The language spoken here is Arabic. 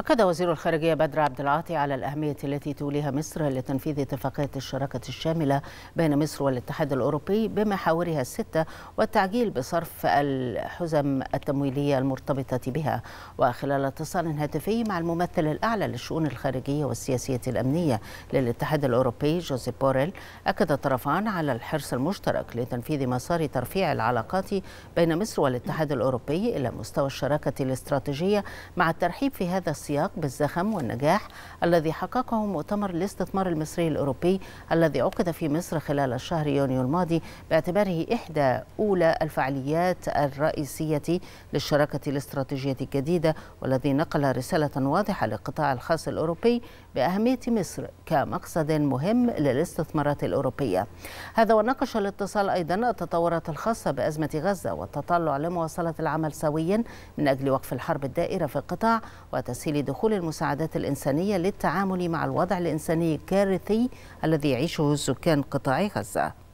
أكد وزير الخارجية بدر عبد العاطي على الأهمية التي توليها مصر لتنفيذ اتفاقية الشراكة الشاملة بين مصر والاتحاد الأوروبي بمحاورها الستة والتعجيل بصرف الحزم التمويلية المرتبطة بها وخلال اتصال هاتفي مع الممثل الأعلى للشؤون الخارجية والسياسية الأمنية للاتحاد الأوروبي جوزيف بوريل أكد الطرفان على الحرص المشترك لتنفيذ مسار ترفيع العلاقات بين مصر والاتحاد الأوروبي إلى مستوى الشراكة الاستراتيجية مع الترحيب في هذا السياق بالزخم والنجاح الذي حققه مؤتمر الاستثمار المصري الأوروبي الذي عقد في مصر خلال الشهر يونيو الماضي باعتباره إحدى أولى الفعاليات الرئيسية للشراكة الاستراتيجية الجديدة والذي نقل رسالة واضحة للقطاع الخاص الأوروبي بأهمية مصر كمقصد مهم للاستثمارات الأوروبية هذا وناقش الاتصال أيضا التطورات الخاصة بأزمة غزة والتطلع لمواصلة العمل سويا من أجل وقف الحرب الدائرة في القطاع وتسهيل لدخول المساعدات الإنسانية للتعامل مع الوضع الإنساني الكارثي الذي يعيشه سكان قطاع غزة